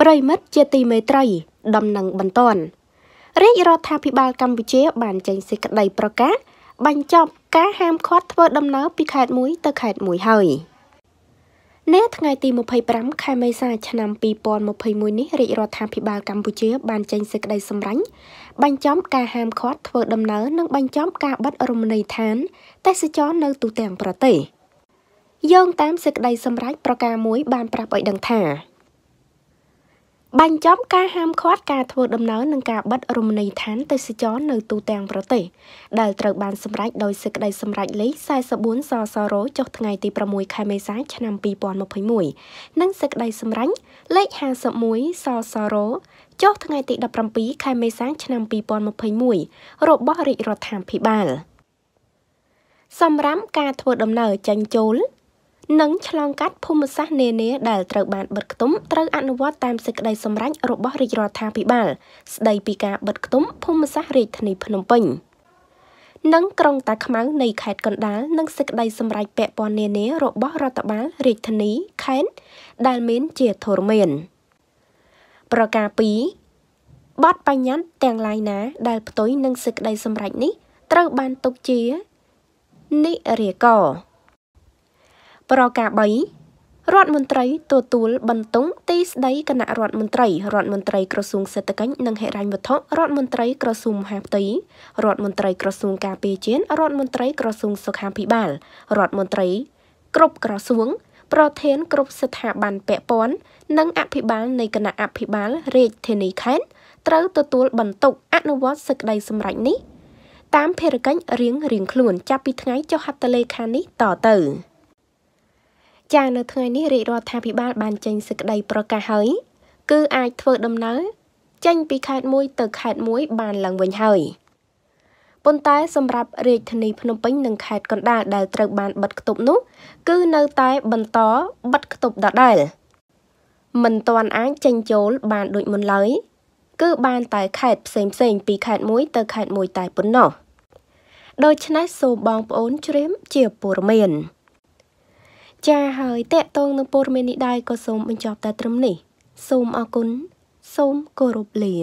ប្រិមិត្តជាទីមេត្រី ដំណឹងបន្តរាជរដ្ឋាភិបាលកម្ពុជា បានចេញសេចក្តីប្រកាសបញ្ចប់ការហាមឃាត់ធ្វើដំណើរពីខេត្តមួយទៅខេត្តមួយហើយនៅថ្ងៃទី25ខែមេសាឆ្នាំ2021នេះរាជរដ្ឋាភិបាលកម្ពុជាបានចេញសេចក្តីសម្រេចបញ្ចប់ការហាមឃាត់ធ្វើដំណើរនិងបញ្ចប់ការបិទរមណីយដ្ឋានទេសចរនៅទូទាំងប្រទេសយោងតាមសេចក្តីសម្រេចប្រការមួយបានប្រាប់ឲ្យដឹងថាបញ្ចប់ការហាមឃាត់ការធ្វើដំណើរនិងការបិទរមណីយដ្ឋានទេសចរនៅទូទាំងប្រទេសដែលត្រូវបានសម្រេចដោយសេចក្តីសម្រេចលេខ44សសរចុះថ្ងៃទី6ខែមេសាឆ្នាំ2021និងសេចក្តីសម្រេចលេខ51សសរចុះថ្ងៃទី17ខែមេសាឆ្នាំ2021របស់រាជរដ្ឋាភិបាល សម្រាប់ការធ្វើដំណើរចេញចូលនិងឆ្លងកាត់ភូមិសាស្ត្រនានាដែលត្រូវបានបិទខ្ទុំត្រូវអនុវត្តតាមសេចក្តីសម្រេចរបស់រាជរដ្ឋាភិបាល ស្តីពីការបិទខ្ទុំភូមិសាស្ត្ររាជធានីភ្នំពេញនិងក្រុងតាខ្មៅនៃខេត្តកណ្ដាលនិងសេចក្តីសម្រេចពាក់ព័ន្ធនានារបស់រដ្ឋបាលរាជធានីខេត្តដែលមានជាធរមានប្រការ2បទបញ្ញត្តិទាំងឡាយណាដែល ផ្ទុយនឹងសេចក្តីសម្រេចនេះត្រូវបានទុកជានិរិយកោប្រការ3រដ្ឋមន្ត្រីទទួលបន្ទុកទីស្តីគណៈរដ្ឋមន្ត្រីរដ្ឋមន្ត្រី ក្រសួងសេដ្ឋកិច្ចនិងហិរញ្ញវត្ថុរដ្ឋមន្ត្រីក្រសួងមហាផ្ទៃរដ្ឋមន្ត្រីក្រសួងការពារជាតិរដ្ឋមន្ត្រីក្រសួងសុខាភិបាល រដ្ឋមន្ត្រី គ្រប់ក្រសួង ប្រធាន គ្រប់ស្ថាប័នពាក់ព័ន្ធនិងអភិបាលនៃគណៈអភិបាលរាជធានីខេត្តត្រូវទទួលបន្ទុកអនុវត្តសេចក្តីសម្រេចនេះ តាមភារកិច្ចរៀងៗខ្លួនចាប់ពីថ្ងៃចុះហត្ថលេខានេះតទៅ។ចានៅថ្ងៃនេះរាជរដ្ឋាភិបាលបានចេញសេចក្តីប្រកាសហើយគឺអាចធ្វើដំណើរចេញ ពីខេត្តមួយទៅ ខេត្តមួយ បានឡើងវិញហើយប៉ុន្តែសម្រាប់រាជធានីភ្នំពេញនិងខេត្តកណ្ដាលដែលត្រូវបានបិទគប់នោះ គឺនៅតែបន្តបិទគប់ដដែល មិនទាន់អាចចេញចូលបានដូចមុនឡើយគឺបាន តែខេត្តផ្សេងផ្សេង ពីខេត្តមួយ ទៅខេត្តមួយតែប៉ុណ្ណោះដូច្នេះសូមបងប្អូនជ្រាមជាព័ត៌មានចាហើយតកតងនឹងព័ត៌មាននេះដែរក៏សូមបញ្ចប់តែត្រឹមនេះសូមអរគុណសូមគោរពលា